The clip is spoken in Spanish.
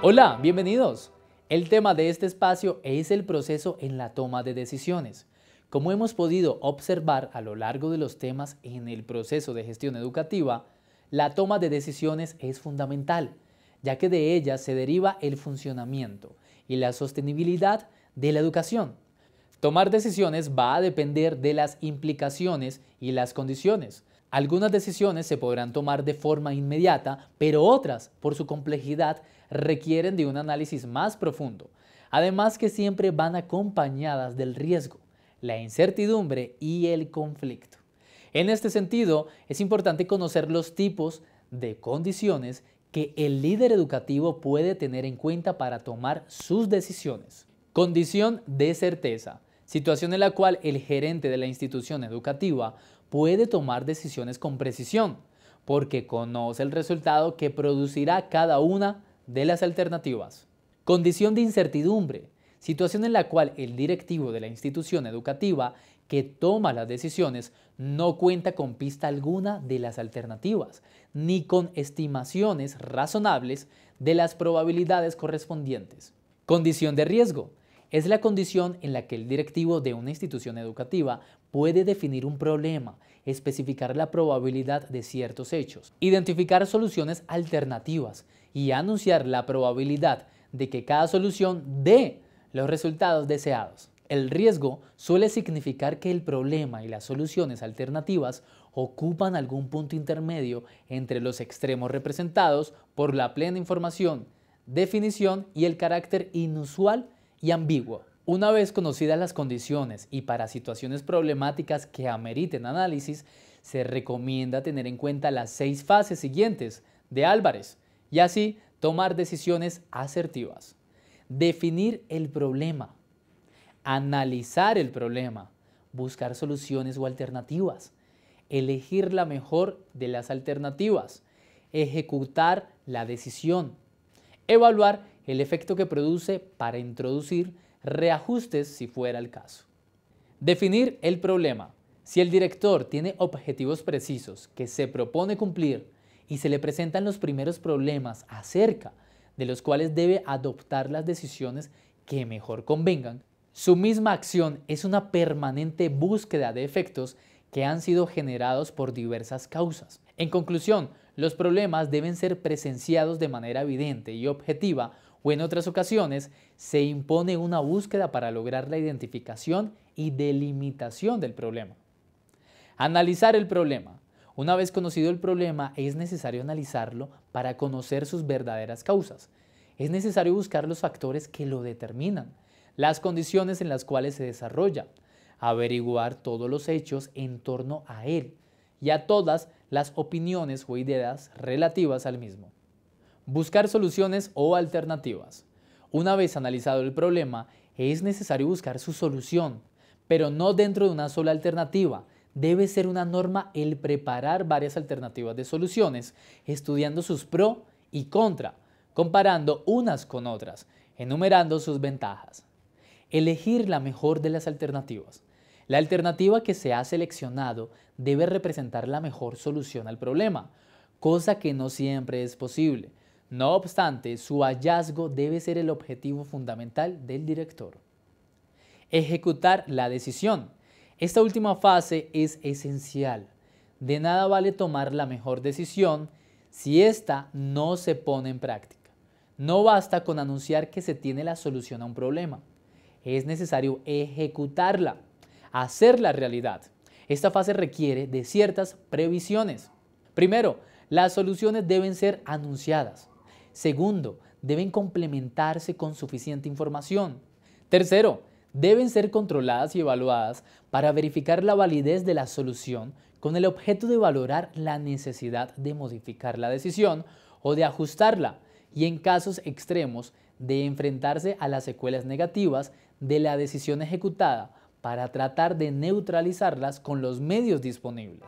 Hola, bienvenidos. El tema de este espacio es el proceso en la toma de decisiones. Como hemos podido observar a lo largo de los temas en el proceso de gestión educativa, la toma de decisiones es fundamental, ya que de ella se deriva el funcionamiento y la sostenibilidad de la educación. Tomar decisiones va a depender de las implicaciones y las condiciones, algunas decisiones se podrán tomar de forma inmediata, pero otras, por su complejidad, requieren de un análisis más profundo, además que siempre van acompañadas del riesgo, la incertidumbre y el conflicto. En este sentido, es importante conocer los tipos de condiciones que el líder educativo puede tener en cuenta para tomar sus decisiones. Condición de certeza situación en la cual el gerente de la institución educativa puede tomar decisiones con precisión, porque conoce el resultado que producirá cada una de las alternativas. Condición de incertidumbre, situación en la cual el directivo de la institución educativa que toma las decisiones no cuenta con pista alguna de las alternativas, ni con estimaciones razonables de las probabilidades correspondientes. Condición de riesgo. Es la condición en la que el directivo de una institución educativa puede definir un problema, especificar la probabilidad de ciertos hechos, identificar soluciones alternativas y anunciar la probabilidad de que cada solución dé los resultados deseados. El riesgo suele significar que el problema y las soluciones alternativas ocupan algún punto intermedio entre los extremos representados por la plena información, definición y el carácter inusual y ambiguo. Una vez conocidas las condiciones y para situaciones problemáticas que ameriten análisis, se recomienda tener en cuenta las seis fases siguientes de Álvarez y así tomar decisiones asertivas. Definir el problema, analizar el problema, buscar soluciones o alternativas, elegir la mejor de las alternativas, ejecutar la decisión, evaluar el efecto que produce para introducir reajustes si fuera el caso. Definir el problema. Si el director tiene objetivos precisos que se propone cumplir y se le presentan los primeros problemas acerca de los cuales debe adoptar las decisiones que mejor convengan, su misma acción es una permanente búsqueda de efectos que han sido generados por diversas causas. En conclusión, los problemas deben ser presenciados de manera evidente y objetiva en otras ocasiones se impone una búsqueda para lograr la identificación y delimitación del problema. Analizar el problema. Una vez conocido el problema, es necesario analizarlo para conocer sus verdaderas causas. Es necesario buscar los factores que lo determinan, las condiciones en las cuales se desarrolla, averiguar todos los hechos en torno a él y a todas las opiniones o ideas relativas al mismo. Buscar soluciones o alternativas. Una vez analizado el problema, es necesario buscar su solución, pero no dentro de una sola alternativa. Debe ser una norma el preparar varias alternativas de soluciones, estudiando sus pro y contra, comparando unas con otras, enumerando sus ventajas. Elegir la mejor de las alternativas. La alternativa que se ha seleccionado debe representar la mejor solución al problema, cosa que no siempre es posible, no obstante, su hallazgo debe ser el objetivo fundamental del director. Ejecutar la decisión. Esta última fase es esencial. De nada vale tomar la mejor decisión si ésta no se pone en práctica. No basta con anunciar que se tiene la solución a un problema. Es necesario ejecutarla, hacerla realidad. Esta fase requiere de ciertas previsiones. Primero, las soluciones deben ser anunciadas. Segundo, deben complementarse con suficiente información. Tercero, deben ser controladas y evaluadas para verificar la validez de la solución con el objeto de valorar la necesidad de modificar la decisión o de ajustarla y en casos extremos de enfrentarse a las secuelas negativas de la decisión ejecutada para tratar de neutralizarlas con los medios disponibles.